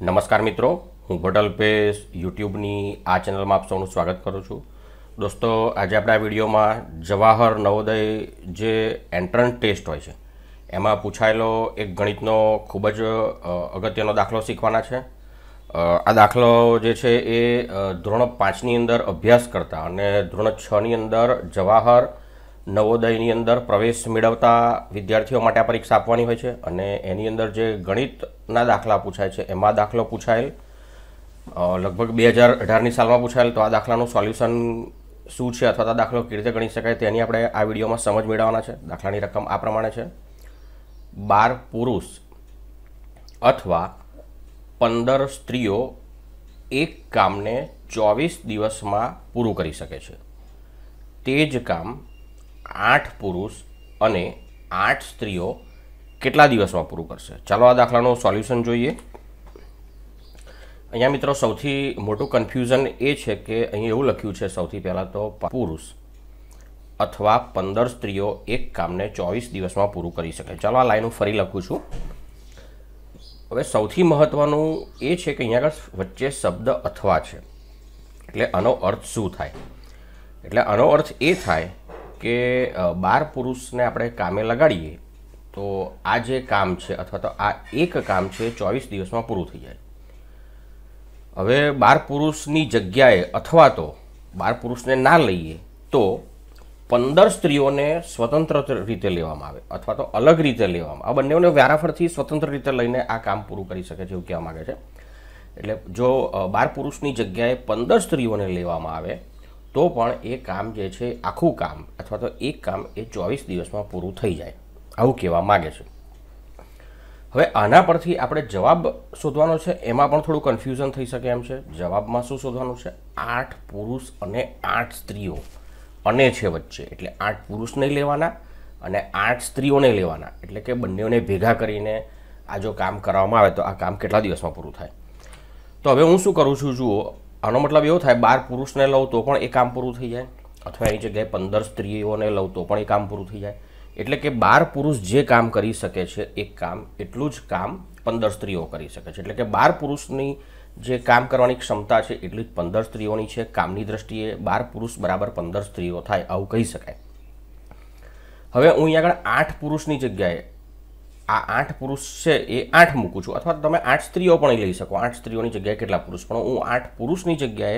નમસ્કાર મિત્રો હું ભટલ પેશ યુટ્યુબની આ ચેનલમાં આપ સૌનું સ્વાગત કરું છું દોસ્તો આજે આપણે આ વિડીયોમાં જવાહર નવોદય જે એન્ટ્રન્સ ટેસ્ટ હોય છે એમાં પૂછાયેલો એક ગણિતનો ખૂબ જ અગત્યનો દાખલો શીખવાના છે આ દાખલો જે છે એ ધોરણ પાંચની અંદર અભ્યાસ કરતા અને ધોરણ છની અંદર જવાહર નવોદયની અંદર પ્રવેશ મેળવતા વિદ્યાર્થીઓ માટે આ પરીક્ષા આપવાની હોય છે અને એની અંદર જે ગણિતના દાખલા પૂછાય છે એમાં દાખલો પૂછાયેલ લગભગ બે હજાર અઢારની સાલમાં પૂછાયેલ તો આ દાખલાનું સોલ્યુશન શું છે અથવા તો દાખલો કેવી રીતે ગણી શકાય તેની આપણે આ વિડીયોમાં સમજ મેળવવાના છે દાખલાની રકમ આ પ્રમાણે છે બાર પુરુષ અથવા પંદર સ્ત્રીઓ એક કામને ચોવીસ દિવસમાં પૂરું કરી શકે છે તે જ કામ આઠ પુરુષ અને આઠ સ્ત્રીઓ કેટલા દિવસમાં પૂરું કરશે ચાલો આ દાખલાનું સોલ્યુશન જોઈએ અહીંયા મિત્રો સૌથી મોટું કન્ફ્યુઝન એ છે કે અહીં એવું લખ્યું છે સૌથી પહેલાં તો પુરુષ અથવા પંદર સ્ત્રીઓ એક કામને ચોવીસ દિવસમાં પૂરું કરી શકે ચાલો આ લાઈન હું ફરી લખું છું હવે સૌથી મહત્ત્વનું એ છે કે અહીંયા આગળ વચ્ચે શબ્દ અથવા છે એટલે આનો અર્થ શું થાય એટલે આનો અર્થ એ થાય કે બાર પુરુષને આપણે કામે લગાડીએ તો આ જે કામ છે અથવા તો આ એક કામ છે ચોવીસ દિવસમાં પૂરું થઈ જાય હવે બાર પુરુષની જગ્યાએ અથવા તો બાર પુરુષને ના લઈએ તો પંદર સ્ત્રીઓને સ્વતંત્ર રીતે લેવામાં આવે અથવા તો અલગ રીતે લેવામાં આ બંનેઓને વ્યારાફળથી સ્વતંત્ર રીતે લઈને આ કામ પૂરું કરી શકે છે એવું કહેવા માગે છે એટલે જો બાર પુરુષની જગ્યાએ પંદર સ્ત્રીઓને લેવામાં આવે તો પણ એ કામ જે છે આખું કામ અથવા તો એક કામ એ ચોવીસ દિવસમાં પૂરું થઈ જાય આવું કહેવા માગે છે હવે આના પરથી આપણે જવાબ શોધવાનો છે એમાં પણ થોડું કન્ફ્યુઝન થઈ શકે એમ છે જવાબમાં શું શોધવાનું છે આઠ પુરુષ અને આઠ સ્ત્રીઓ અને છે વચ્ચે એટલે આઠ પુરુષ નહીં લેવાના અને આઠ સ્ત્રીઓને લેવાના એટલે કે બંનેઓને ભેગા કરીને આ જો કામ કરવામાં આવે તો આ કામ કેટલા દિવસમાં પૂરું થાય તો હવે હું શું કરું છું જુઓ આનો મતલબ એવો થાય બાર પુરુષને લઉં તો પણ એ કામ પૂરું થઈ જાય અથવા એની જગ્યાએ પંદર સ્ત્રીઓને લઉં તો પણ એ કામ પૂરું થઈ જાય એટલે કે બાર પુરુષ જે કામ કરી શકે છે એ કામ એટલું જ કામ પંદર સ્ત્રીઓ કરી શકે છે એટલે કે બાર પુરુષની જે કામ કરવાની ક્ષમતા છે એટલી જ પંદર સ્ત્રીઓની છે કામની દ્રષ્ટિએ બાર પુરુષ બરાબર પંદર સ્ત્રીઓ થાય આવું કહી શકાય હવે હું અહીંયા આગળ આઠ પુરુષની જગ્યાએ આ આઠ પુરુષ છે એ આઠ મૂકું છું અથવા તમે આઠ સ્ત્રીઓ પણ લઈ શકો આઠ સ્ત્રીઓની જગ્યાએ કેટલા પુરુષ પણ હું આઠ પુરુષની જગ્યાએ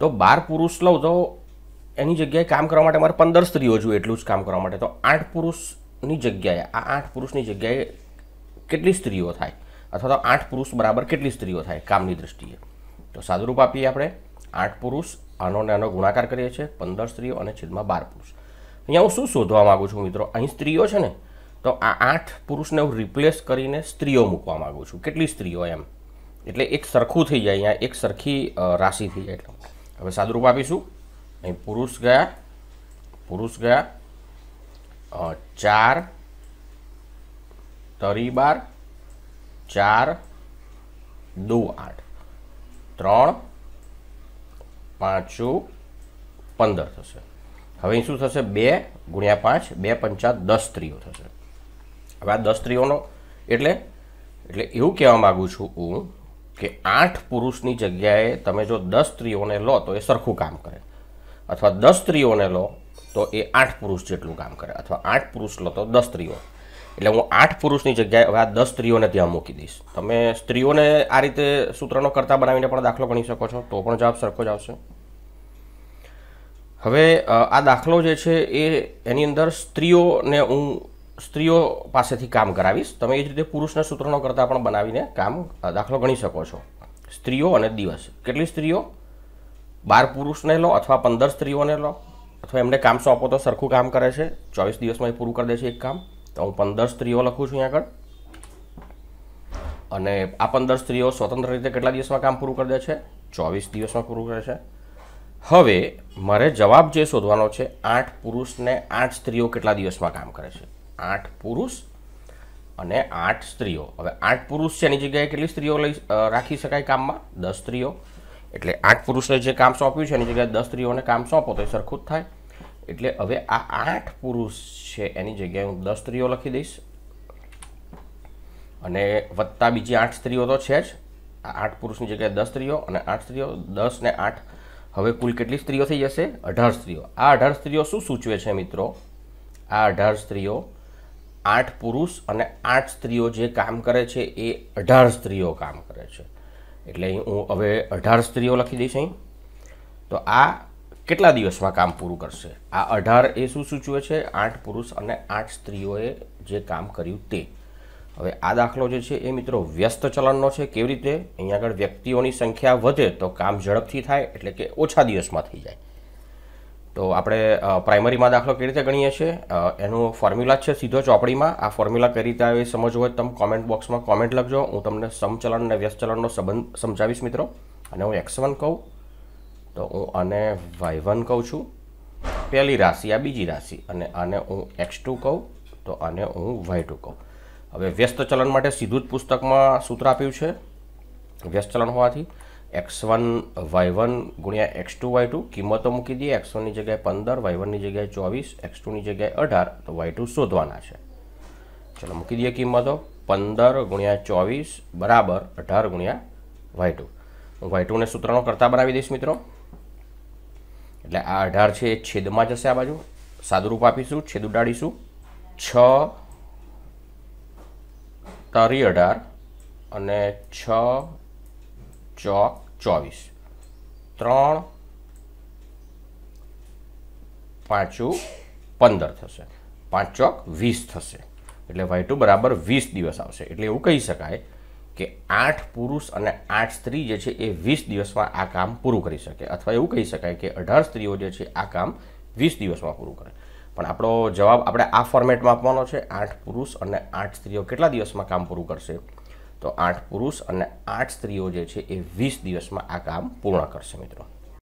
તો બાર પુરુષ લઉં તો એની જગ્યાએ કામ કરવા માટે મારે પંદર સ્ત્રીઓ જોઈએ એટલું જ કામ કરવા માટે તો આઠ પુરુષની જગ્યાએ આ આઠ પુરુષની જગ્યાએ કેટલી સ્ત્રીઓ થાય અથવા તો આઠ પુરુષ બરાબર કેટલી સ્ત્રીઓ થાય કામની દ્રષ્ટિએ તો સાદુરૂપ આપીએ આપણે આઠ પુરુષ આનો ને આનો ગુણાકાર કરીએ છીએ પંદર સ્ત્રીઓ અને છેદમાં બાર પુરુષ અહીંયા હું શું શોધવા માગું છું મિત્રો અહીં સ્ત્રીઓ છે ને તો આ આઠ પુરુષને હું રિપ્લેસ કરીને સ્ત્રીઓ મૂકવા માગું છું કેટલી સ્ત્રીઓ એમ એટલે એક સરખું થઈ જાય અહીંયા એક સરખી રાશિ થઈ જાય એટલે હવે સાદરૂપ આપીશું અહીં પુરુષ ગયા પુરુષ ગયા ચાર તરી બાર ચાર દો આઠ ત્રણ પાંચો પંદર થશે હવે શું થશે બે ગુણ્યા પાંચ બે પંચા દસ સ્ત્રીઓ થશે હવે આ દસ સ્ત્રીઓનો એટલે એટલે એવું કહેવા માગું છું હું કે આઠ પુરુષની જગ્યાએ તમે જો દસ સ્ત્રીઓને લો તો એ સરખું કામ કરે અથવા દસ સ્ત્રીઓને લો તો એ આઠ પુરુષ જેટલું કામ કરે અથવા આઠ પુરુષ લો તો દસ સ્ત્રીઓ એટલે હું આઠ પુરુષની જગ્યાએ હવે આ દસ સ્ત્રીઓને ત્યાં મૂકી દઈશ તમે સ્ત્રીઓને આ રીતે સૂત્રનો કરતા બનાવીને પણ દાખલો ગણી શકો છો તો પણ જવાબ સરખો જ આવશે હવે આ દાખલો જે છે એ એની અંદર સ્ત્રીઓને હું સ્ત્રીઓ પાસેથી કામ કરાવીશ તમે એ જ રીતે પુરુષના સૂત્રનો કરતાં પણ બનાવીને કામ દાખલો ગણી શકો છો સ્ત્રીઓ અને દિવસ કેટલી સ્ત્રીઓ બાર પુરુષને લો અથવા પંદર સ્ત્રીઓને લો અથવા એમને કામ સોંપો તો સરખું કામ કરે છે ચોવીસ દિવસમાં એ પૂરું કરી દે છે એક કામ તો હું પંદર સ્ત્રીઓ લખું છું આગળ અને આ પંદર સ્ત્રીઓ સ્વતંત્ર રીતે કેટલા દિવસમાં કામ પૂરું કરી દે છે ચોવીસ દિવસમાં પૂરું કરે છે હવે મારે જવાબ જે શોધવાનો છે આઠ પુરુષને આઠ સ્ત્રીઓ કેટલા દિવસમાં કામ કરે છે આઠ પુરુષ અને આઠ સ્ત્રીઓ હવે આઠ પુરુષ છે એની જગ્યાએ કેટલી સ્ત્રીઓ લઈ રાખી શકાય કામમાં દસ સ્ત્રીઓ એટલે આઠ પુરુષને જે કામ સોંપ્યું છે એની જગ્યાએ દસ સ્ત્રીઓને કામ સોંપો તો એ સરખું જ થાય એટલે હવે આ આઠ પુરુષ છે એની જગ્યાએ હું દસ સ્ત્રીઓ લખી દઈશ અને વત્તા બીજી આઠ સ્ત્રીઓ તો છે જ આ આઠ પુરુષની જગ્યાએ દસ સ્ત્રીઓ અને આઠ સ્ત્રીઓ દસ ને આઠ હવે કુલ કેટલી સ્ત્રીઓ થઈ જશે અઢાર સ્ત્રીઓ આ અઢાર સ્ત્રીઓ શું સૂચવે છે મિત્રો આ અઢાર સ્ત્રીઓ આઠ પુરુષ અને આઠ સ્ત્રીઓ જે કામ કરે છે એ અઢાર સ્ત્રીઓ કામ કરે છે એટલે હું હવે અઢાર સ્ત્રીઓ લખી દઈશ અહીં તો આ કેટલા દિવસમાં કામ પૂરું કરશે આ અઢાર એ શું સૂચવે છે આઠ પુરુષ અને આઠ સ્ત્રીઓએ જે કામ કર્યું તે હવે આ દાખલો જે છે એ મિત્રો વ્યસ્ત ચલણનો છે કેવી રીતે અહીં આગળ વ્યક્તિઓની સંખ્યા વધે તો કામ ઝડપથી થાય એટલે કે ઓછા દિવસમાં થઈ જાય તો આપણે પ્રાઇમરીમાં દાખલો કેવી રીતે ગણીએ છીએ એનું ફોર્મ્યુલા છે સીધો ચોપડીમાં આ ફોર્મ્યુલા કઈ રીતે આવે સમજવું હોય તમે કોમેન્ટ બોક્સમાં કોમેન્ટ લખજો હું તમને સમચલન અને વ્યસ્તચલનનો સંબંધ સમજાવીશ મિત્રો અને હું એક્સ વન કહું તો હું આને વાય વન કહું છું પહેલી રાશિ આ બીજી રાશિ અને આને હું એક્સ ટુ કહું તો આને હું વાય ટુ કહું હવે વ્યસ્ત ચલણ માટે સીધું જ પુસ્તકમાં સૂત્ર આપ્યું છે વ્યસ્ત ચલણ હોવાથી એક્સ વન વાય વન ગુણ્યા એક્સ ટુ વાય ટુ કિંમતો મૂકી દઈએ એક્સ વનની જગ્યાએ પંદર વાય વનની જગ્યાએ ચોવીસ એક્સ ટુની જગ્યાએ અઢાર તો વાય ટુ શોધવાના છે ચલો મૂકી દઈએ કિંમતો પંદર ગુણ્યા ચોવીસ બરાબર અઢાર ગુણ્યા વાય ટુ હું વાય ટુને સૂત્રનો કરતા બનાવી દઈશ મિત્રો એટલે આ અઢાર છે એ છેદમાં જશે આ બાજુ સાદુરૂપ આપીશું છેદ ઉડાડીશું છ તરી અઢાર અને છ ચોક ચોવીસ ત્રણ પાંચું પંદર થશે પાંચ ચોક વીસ થશે એટલે વાય ટુ બરાબર વીસ દિવસ આવશે એટલે એવું કહી શકાય કે આઠ પુરુષ અને આઠ સ્ત્રી જે છે એ વીસ દિવસમાં આ કામ પૂરું કરી શકે અથવા એવું કહી શકાય કે અઢાર સ્ત્રીઓ જે છે આ કામ વીસ દિવસમાં પૂરું કરે પણ આપણો જવાબ આપણે આ ફોર્મેટમાં આપવાનો છે આઠ પુરુષ અને આઠ સ્ત્રીઓ કેટલા દિવસમાં કામ પૂરું કરશે તો આઠ પુરુષ અને આઠ સ્ત્રીઓ જે છે એ વીસ દિવસમાં આ કામ પૂર્ણ કરશે મિત્રો